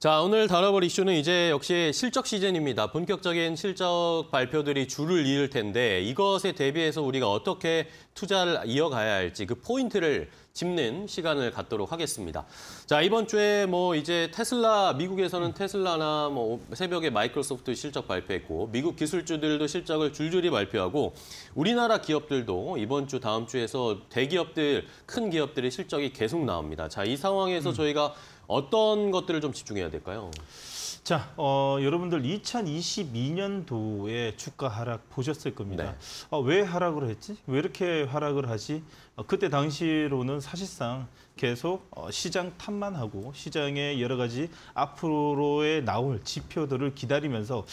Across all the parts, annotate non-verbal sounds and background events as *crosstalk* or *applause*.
자, 오늘 다뤄볼 이슈는 이제 역시 실적 시즌입니다. 본격적인 실적 발표들이 줄을 이을 텐데 이것에 대비해서 우리가 어떻게 투자를 이어가야 할지 그 포인트를 짚는 시간을 갖도록 하겠습니다. 자, 이번 주에 뭐 이제 테슬라, 미국에서는 테슬라나 뭐 새벽에 마이크로소프트 실적 발표했고 미국 기술주들도 실적을 줄줄이 발표하고 우리나라 기업들도 이번 주 다음 주에서 대기업들, 큰 기업들의 실적이 계속 나옵니다. 자, 이 상황에서 음. 저희가 어떤 것들을 좀 집중해야 될까요? 자, 어, 여러분들 2022년도에 주가 하락 보셨을 겁니다. 네. 어, 왜 하락을 했지? 왜 이렇게 하락을 하지? 어, 그때 당시로는 사실상 계속 어, 시장 탓만 하고 시장의 여러 가지 앞으로의 나올 지표들을 기다리면서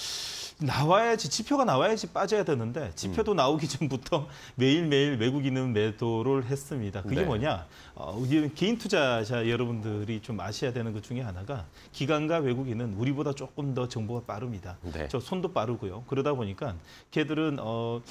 나와야지 지표가 나와야지 빠져야 되는데 지표도 음. 나오기 *laughs* 전부터 매일매일 외국인은 매도를 했습니다. 그게 네. 뭐냐? 어, 개인 투자자 여러분들이 좀 아셔야 되는 것 중에 하나가 기관과 외국인은 우리보다 저보다 조금 더 정보가 빠릅니다. 네. 저 손도 빠르고요. 그러다 보니까 걔들은 어,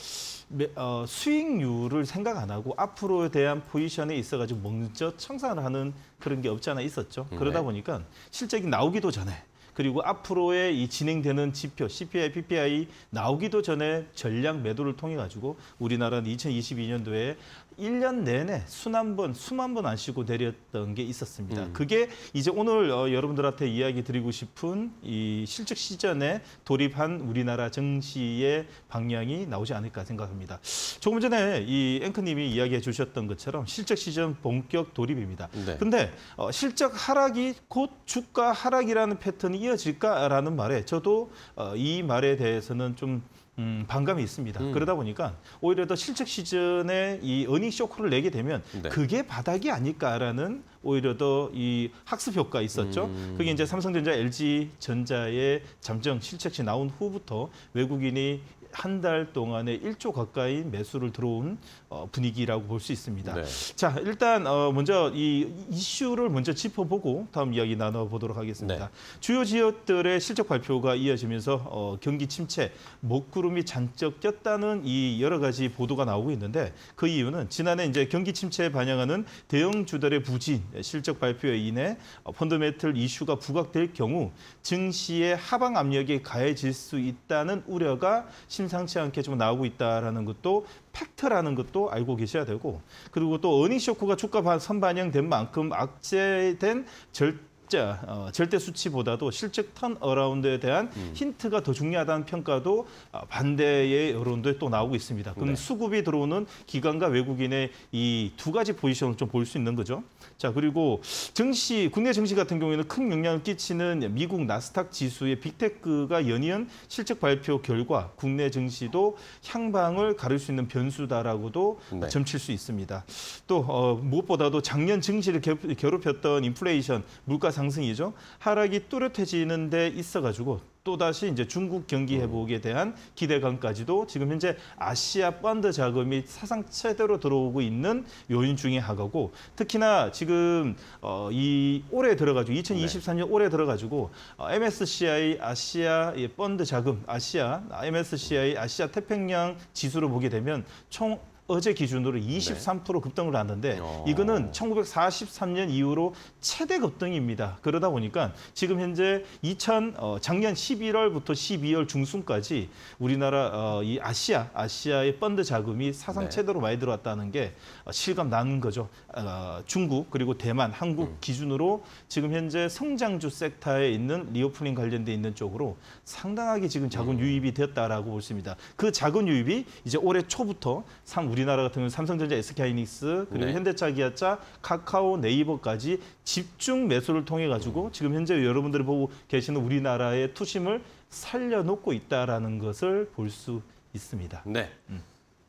어, 수익률을 생각 안 하고 앞으로에 대한 포지션에 있어가지고 먼저 청산을 하는 그런 게 없지 않아 있었죠. 음, 그러다 네. 보니까 실적이 나오기도 전에 그리고 앞으로의 이 진행되는 지표 CPI, PPI 나오기도 전에 전략 매도를 통해 가지고 우리나라는 2022년도에 일년 내내 수만 번, 수만 번 안 쉬고 내렸던 게 있었습니다. 음. 그게 이제 오늘 어, 여러분들한테 이야기 드리고 싶은 이 실적 시전에 돌입한 우리나라 증시의 방향이 나오지 않을까 생각합니다. 조금 전에 이 앵커님이 이야기해 주셨던 것처럼 실적 시전 본격 돌입입니다. 네. 근데 어, 실적 하락이 곧 주가 하락이라는 패턴이 이어질까라는 말에 저도 어, 이 말에 대해서는 좀 음, 반감이 있습니다. 음. 그러다 보니까 오히려 더 실책 시즌에 이 어닝 쇼크를 내게 되면 네. 그게 바닥이 아닐까라는 오히려 더 이 학습 효과 있었죠. 음. 그게 이제 삼성전자, LG 전자의 잠정 실책시 나온 후부터 외국인이 한달 동안에 1조 가까이 매수를 들어온 어, 분위기라고 볼 수 있습니다. 네. 자, 일단 어, 먼저 이 이슈를 먼저 짚어보고 다음 이야기 나눠보도록 하겠습니다. 네. 주요 지역들의 실적 발표가 이어지면서 어, 경기 침체, 목구름이 잔뜩 꼈다는 이 여러 가지 보도가 나오고 있는데 그 이유는 지난해 이제 경기 침체에 반영하는 대형 주들의 부진, 실적 발표에 인해 어, 펀드메틀 이슈가 부각될 경우 증시의 하방 압력이 가해질 수 있다는 우려가 심 심상치 않게 좀 나오고 있다라는 것도 팩트라는 것도 알고 계셔야 되고 그리고 또 어닝 쇼크가 주가 선반영된 만큼 악재된 절 자, 어, 절대 수치보다도 실적 턴어라운드에 대한 음. 힌트가 더 중요하다는 평가도 어, 반대의 여론도 또 나오고 있습니다. 그럼 네. 수급이 들어오는 기관과 외국인의 이 두 가지 포지션을 좀 볼 수 있는 거죠. 자, 그리고 증시, 국내 증시 같은 경우에는 큰 영향을 끼치는 미국 나스닥 지수의 빅테크가 연이은 실적 발표 결과 국내 증시도 향방을 가를 수 있는 변수다라고도 네. 점칠 수 있습니다. 또 어, 무엇보다도 작년 증시를 괴롭혔던 인플레이션, 물가 상승이죠. 하락이 뚜렷해지는 데 있어가지고 또다시 이제 중국 경기 회복에 대한 기대감까지도 지금 현재 아시아 펀드 자금이 사상 최대로 들어오고 있는 요인 중에 하나고 특히나 지금 어, 이 올해 들어가지고 2023년 올해 들어가지고 어, MSCI 아시아 펀드 자금 아시아 MSCI 아, 아시아 태평양 지수를 보게 되면 총 어제 기준으로 23% 급등을 하는데 네. 어. 이거는 1943년 이후로 최대 급등입니다. 그러다 보니까 지금 현재 2000 어, 작년 11월부터 12월 중순까지 우리나라 어, 이 아시아 아시아의 펀드 자금이 사상 네. 최대로 많이 들어왔다는 게 어, 실감 나는 거죠. 어, 중국 그리고 대만, 한국 음. 기준으로 지금 현재 성장주 섹터에 있는 리오프닝 관련돼 있는 쪽으로 상당하게 지금 자금 음. 유입이 되었다라고볼수 있습니다. 그 자금 유입이 이제 올해 초부터 상 우리나라 같은 경우 는 삼성전자, SK하이닉스 그리고 네. 현대차, 기아차, 카카오, 네이버까지 집중 매수를 통해 가지고 지금 현재 여러분들이 보고 계시는 우리나라의 투심을 살려놓고 있다라는 것을 볼 수 있습니다. 네. 음.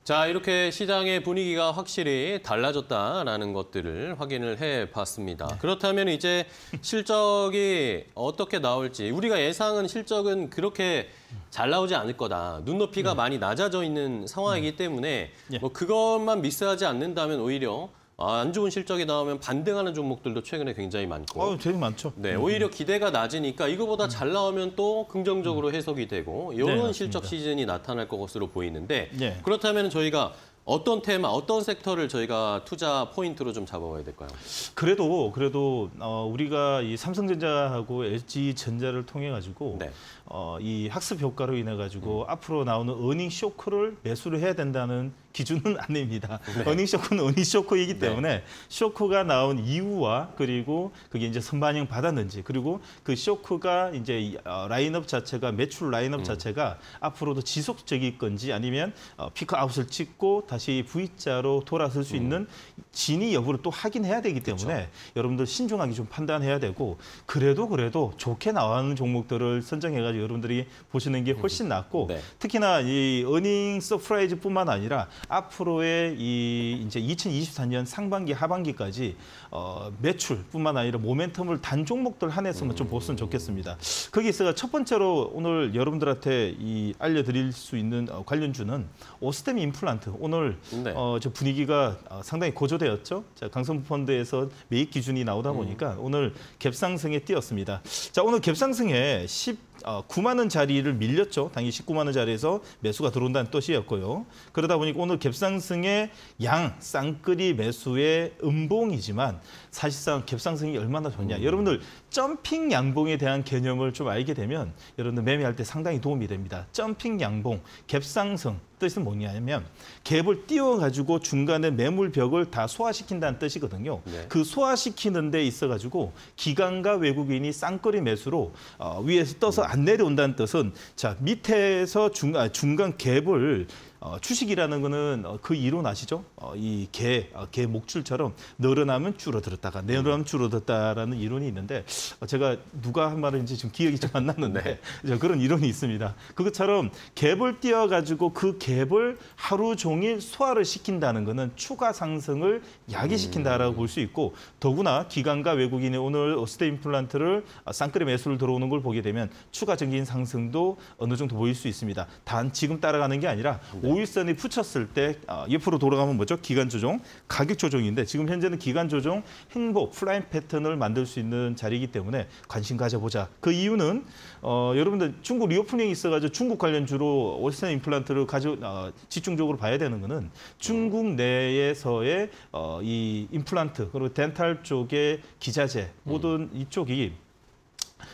자, 이렇게 시장의 분위기가 확실히 달라졌다라는 것들을 확인을 해봤습니다. 네. 그렇다면 이제 실적이 어떻게 나올지 우리가 예상은 실적은 그렇게 잘 나오지 않을 거다. 눈높이가 네. 많이 낮아져 있는 상황이기 네. 때문에 네. 뭐 그것만 미스하지 않는다면 오히려 아, 안 좋은 실적이 나오면 반등하는 종목들도 최근에 굉장히 많고. 어, 되게 많죠. 네, 음. 오히려 기대가 낮으니까 이거보다 잘 나오면 또 긍정적으로 음. 해석이 되고 이런 네, 실적 시즌이 나타날 것으로 보이는데 네. 예. 그렇다면 저희가 어떤 테마, 어떤 섹터를 저희가 투자 포인트로 좀 잡아봐야 될까요? 그래도 그래도 어, 우리가 이 삼성전자하고 LG전자를 통해 가지고 네. 어, 이 학습 효과로 인해 가지고 음. 앞으로 나오는 어닝 쇼크를 매수를 해야 된다는 기준은 *laughs* 아닙니다. 네. 어닝 쇼크는 어닝 쇼크이기 네. 때문에 네. 쇼크가 나온 이유와 그리고 그게 이제 선반영 받았는지 그리고 그 쇼크가 이제 어, 라인업 자체가 매출 라인업 음. 자체가 앞으로도 지속적일 건지 아니면 어, 피크아웃을 찍고 다시 V자로 돌아설 수 음. 있는 진위 여부를 또 확인해야 되기 때문에 그렇죠. 여러분들 신중하게 좀 판단해야 되고 그래도 그래도 좋게 나오는 종목들을 선정해가지고 여러분들이 보시는 게 음. 훨씬 낫고 네. 특히나 이 어닝 서프라이즈뿐만 아니라 앞으로의 이 이제 2024년 상반기 하반기까지 어, 매출뿐만 아니라 모멘텀을 단 종목들 한해서만 좀 보았으면 좋겠습니다. 거기 있어서 첫 번째로 오늘 여러분들한테 이 알려드릴 수 있는 어, 관련주는 오스템 임플란트. 오늘 네. 어, 저 분위기가 어, 상당히 고조되었죠. 자, 강성펀드에서 매입 기준이 나오다 보니까 음. 오늘 갭상승에 뛰었습니다. 자, 오늘 갭상승에 10 어, 9만 원 자리를 밀렸죠. 당연히 19만 원 자리에서 매수가 들어온다는 뜻이었고요. 그러다 보니까 오늘 갭상승의 양 쌍끌이 매수의 음봉이지만 사실상 갭상승이 얼마나 좋냐. 음. 여러분들 점핑 양봉에 대한 개념을 좀 알게 되면 여러분들 매매할 때 상당히 도움이 됩니다. 점핑 양봉, 갭상승 뜻은 뭐냐면 갭을 띄워가지고 중간에 매물벽을 다 소화시킨다는 뜻이거든요. 네. 그 소화시키는 데 있어가지고 기관과 외국인이 쌍거리 매수로 어, 위에서 떠서 안 내려온다는 뜻은 자 밑에서 중, 아, 중간 갭을 어, 주식이라는 거는 어, 그 이론 아시죠? 어, 이개 어, 개 목줄처럼 늘어나면 줄어들었다가 내려나면 줄어들었다라는 이론이 있는데 어, 제가 누가 한 말인지 지금 기억이 좀 안 나는데 네. *laughs* 그런 이론이 있습니다. 그것처럼 갭을 띄어 가지고 그 갭을 하루 종일 소화를 시킨다는 거는 추가 상승을 야기시킨다라고 음. 볼수 있고 더구나 기관과 외국인이 오늘 스테 임플란트를 쌍끌이 어, 매수를 들어오는 걸 보게 되면 추가적인 상승도 어느 정도 보일 수 있습니다. 단 지금 따라가는 게 아니라 네. 우일선이 붙였을 때 아, 옆으로 돌아가면 뭐죠? 기간 조정, 가격 조정인데 지금 현재는 기간 조정, 행복 플라잉 패턴을 만들 수 있는 자리이기 때문에 관심 가져보자. 그 이유는 어, 여러분들 중국 리오프닝이 있어가지고 중국 관련 주로 월세 임플란트를 가져 어, 집중적으로 봐야 되는 거는 중국 내에서의 어, 이 임플란트 그리고 덴탈 쪽의 기자재 모든 음. 이쪽이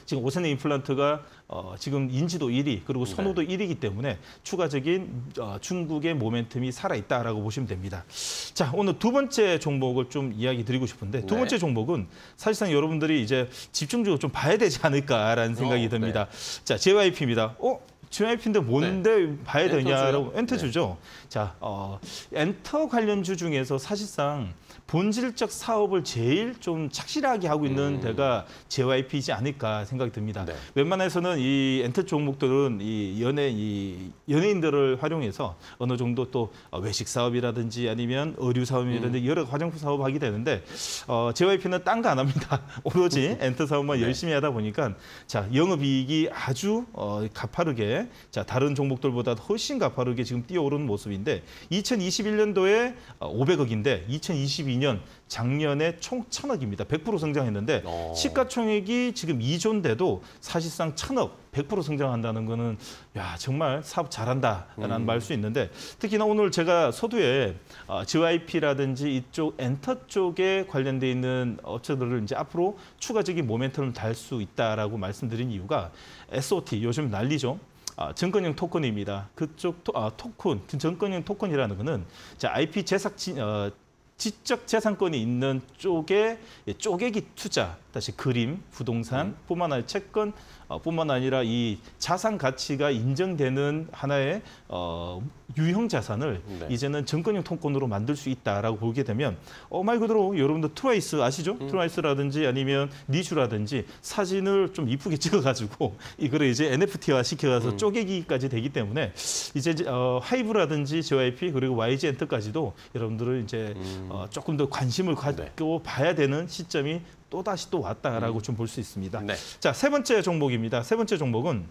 지금 오세네 임플란트가 어, 지금 인지도 1위 그리고 네. 선호도 네. 1위이기 때문에 추가적인 어, 중국의 모멘텀이 살아있다라고 보시면 됩니다. 자 오늘 두 번째 종목을 좀 이야기 드리고 싶은데 두 네. 번째 종목은 사실상 여러분들이 이제 집중적으로 좀 봐야 되지 않을까라는 생각이 어, 네. 듭니다. 네. 자 JYP입니다. 어? GIP인데 뭔데 네. 봐야 되냐라고 엔터주죠. 네. 자, 어, 엔터 관련주 중에서 사실상 본질적 사업을 제일 좀 착실하게 하고 있는 음. 데가 JYP이지 않을까 생각이 듭니다. 네. 웬만해서는 이 엔터 종목들은 이 연예 이 연예인들을 활용해서 어느 정도 또 외식 사업이라든지 아니면 의류 사업이라든지 음. 여러 화장품 사업 하게 되는데 어, JYP는 딴 거 안 합니다. *laughs* 오로지 음. 엔터 사업만 네. 열심히 하다 보니까 자 영업이익이 아주 어, 가파르게 자 다른 종목들보다 훨씬 가파르게 지금 뛰어오르는 모습인데 2021년도에 500억인데 2020 2022년 작년에 총1 0 0 0억입니다100% 성장했는데 어. 시가총액이 지금 2조인데도 사실상 1 0 0 0억100% 성장한다는 거는 야 정말 사업 잘한다라는 음. 말수 있는데 특히나 오늘 제가 서두에 어, GYP라든지 이쪽 엔터 쪽에 관련돼 있는 업체들을 이제 앞으로 추가적인 모멘텀을 달 수 있다라고 말씀드린 이유가 SOT 요즘 난리죠. 아, 증권형 토큰입니다. 그쪽 토, 아, 토큰, 증권형 토큰이라는 거는 IP 제작 진, 어, 지적 재산권이 있는 쪽에 예, 쪼개기 투자, 다시 그림, 부동산 네. 뿐만 아니라 채권 어, 뿐만 아니라 이 자산 가치가 인정되는 하나의 어, 유형 자산을 네. 이제는 증권형 통권으로 만들 수 있다라고 보게 되면 어 말 그대로 여러분들 트와이스 아시죠? 음. 트와이스라든지 아니면 니슈라든지 사진을 좀 이쁘게 *laughs* 찍어가지고 이거를 이제 NFT화 시켜가서 음. 쪼개기까지 되기 때문에 이제 어, 하이브라든지 JYP 그리고 YG 엔터까지도 여러분들은 이제 음. 어, 조금 더 관심을 갖고 네. 봐야 되는 시점이 또 다시 또 왔다라고 음. 좀볼 수 있습니다. 네. 자세 번째 종목입니다. 세 번째 종목은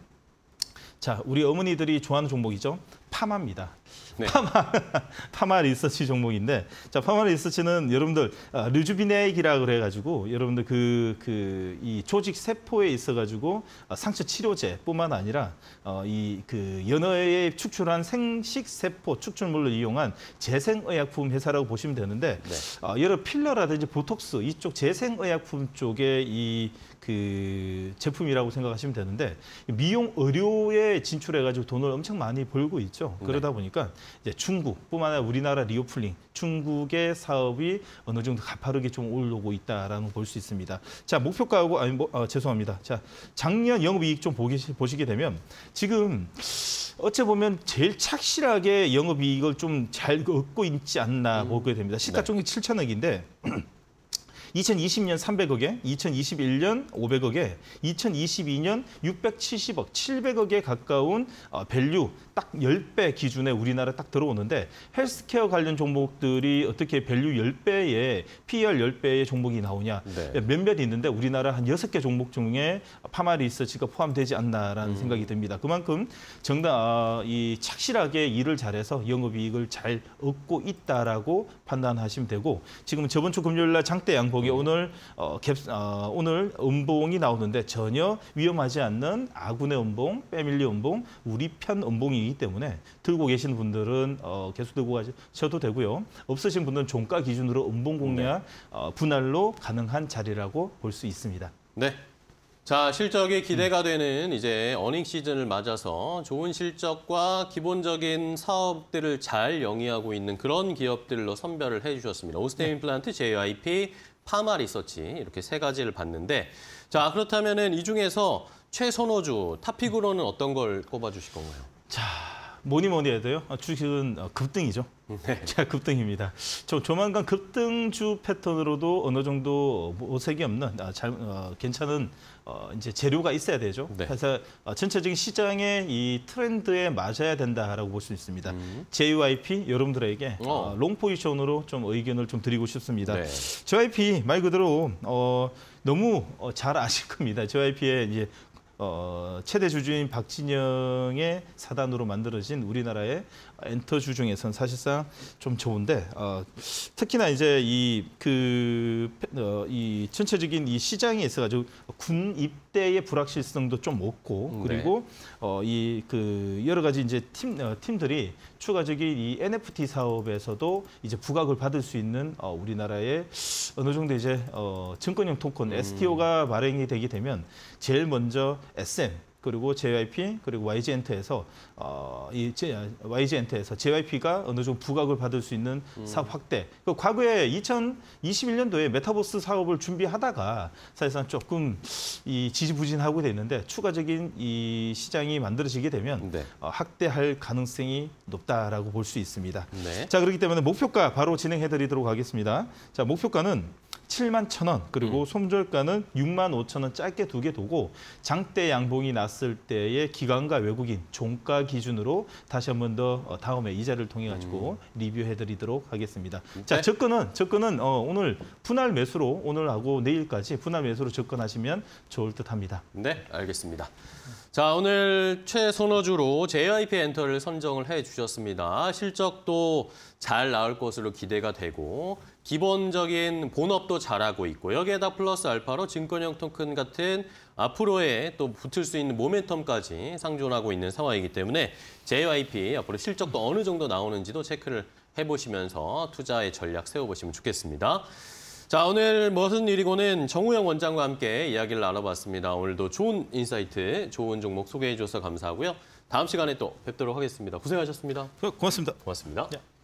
자, 우리 어머니들이 좋아하는 종목이죠. 탐합니다. 네. 파마 *laughs* 파마 리서치 종목인데 자 파마 리서치는 여러분들 아, 류주비네이라 그래가지고 여러분들 그 그 이 조직 세포에 있어가지고 아, 상처 치료제뿐만 아니라 어, 이그 연어에 축출한 생식 세포 축출물을 이용한 재생의약품 회사라고 보시면 되는데 네. 아, 여러 필러라든지 보톡스 이쪽 재생의약품 쪽에 이그 제품이라고 생각하시면 되는데 미용 의료에 진출해가지고 돈을 엄청 많이 벌고 있죠. 그러다 네. 보니까 보니 이제 중국뿐만 아니라 우리나라 리오플링, 중국의 사업이 어느 정도 가파르게 좀오르고 있다라는 걸 볼 수 있습니다. 자, 목표가하고 아니 뭐 아, 죄송합니다. 자, 작년 영업이익 좀 보기, 보시게 되면 지금 어찌 보면 제일 착실하게 영업이익을 좀 잘 얻고 있지 않나 음. 보게 됩니다. 시가총액 네. 7천억인데. 2020년 300억에, 2021년 500억에, 2022년 670억, 700억에 가까운 어, 밸류, 딱 10배 기준에 우리나라에 딱 들어오는데 헬스케어 관련 종목들이 어떻게 밸류 10배에 PER 10배의 종목이 나오냐. 네. 예, 몇몇 있는데 우리나라 한 6개 종목 중에 파마 리서치가 포함되지 않나라는 음. 생각이 듭니다. 그만큼 정당 아, 이 착실하게 일을 잘해서 영업이익을 잘 얻고 있다라고 판단하시면 되고 지금 저번 주 금요일 날 장대 양봉이 음. 오늘 어, 갭, 어, 오늘 음봉이 나오는데 전혀 위험하지 않는 아군의 음봉, 패밀리 음봉, 우리 편 음봉이 기준이기 때문에 들고 계신 분들은 어, 계속 들고 가셔도 되고요. 없으신 분들은 종가 기준으로 음봉 공략 네. 어, 분할로 가능한 자리라고 볼 수 있습니다. 네. 자, 실적이 기대가 되는 이제 어닝 시즌을 맞아서 좋은 실적과 기본적인 사업들을 잘 영위하고 있는 그런 기업들로 선별을 해 주셨습니다. 오스템 임플란트, JYP, 파마 리서치 이렇게 세 가지를 봤는데 자, 그렇다면은 이 중에서 최선호주 탑픽으로는 어떤 걸 꼽아 주실 건가요? 자, 뭐니 뭐니 해도요. 어, 주식은 어, 급등이죠. 네. *laughs* 자, 급등입니다. 저 조만간 급등주 패턴으로도 어느 정도 모색이 없는 아, 잘, 어, 괜찮은 어, 이제 재료가 있어야 되죠. 네. 그래서 어, 전체적인 시장의 이 트렌드에 맞아야 된다라고 볼 수 있습니다. 음. JYP 여러분들에게 어. 어, 롱 포지션으로 좀 의견을 좀 드리고 싶습니다. 네. JYP 말 그대로 어, 너무 어, 잘 아실 겁니다. JYP의 이제 어, 최대 주주인 박진영의 사단으로 만들어진 우리나라의 엔터주 중에서는 사실상 좀 좋은데 어, 특히나 이제 이그이 그, 어, 이 전체적인 이 시장에 있어가지고 군 입대의 불확실성도 좀 없고 음, 네. 그리고 네. 어, 어이 그 여러 가지 이제 팀 어, 팀들이 추가적인 이 NFT 사업에서도 이제 부각을 받을 수 있는 어, 우리나라의 어느 정도 이제 어, 증권형 토큰 음. STO가 발행이 되게 되면 제일 먼저 SM 그리고 JYP 그리고 YG 엔터에서 어이 YG 엔터에서 JYP가 어느 정도 부각을 받을 수 있는 음. 사업 확대. 그 과거에 2021년도에 메타버스 사업을 준비하다가 사실상 조금 이 지지부진하고 되는데 추가적인 이 시장이 만들어지게 되면 네. 어, 확대할 가능성이 높다라고 볼 수 있습니다. 네. 자 그렇기 때문에 목표가 바로 진행해드리도록 하겠습니다. 자 목표가는 7만 1천 원, 그리고 음. 솜절가는 6만 5천 원 짧게 두 개 두고 장대 양봉이 났을 때의 기관과 외국인 종가 기준으로 다시 한 번더 어, 다음에 이자를 통해 가지고 음. 리뷰해드리도록 하겠습니다. 네. 자, 접근은 접근은 어, 오늘 분할 매수로 오늘하고 내일까지 분할 매수로 접근하시면 좋을 듯합니다. 네, 알겠습니다. 자, 오늘 최선호주로 JYP 엔터를 선정을 해 주셨습니다. 실적도 잘 나올 것으로 기대가 되고 기본적인 본업도 잘하고 있고 여기에다 플러스 알파로 증권형 토큰 같은 앞으로의 또 붙을 수 있는 모멘텀까지 상존하고 있는 상황이기 때문에 JYP 앞으로 실적도 어느 정도 나오는지도 체크를 해보시면서 투자의 전략 세워보시면 좋겠습니다. 자 오늘 무슨 일이고는 정우영 원장과 함께 이야기를 나눠봤습니다. 오늘도 좋은 인사이트, 좋은 종목 소개해줘서 감사하고요. 다음 시간에 또 뵙도록 하겠습니다. 고생하셨습니다. 네, 고맙습니다. 고맙습니다. 네.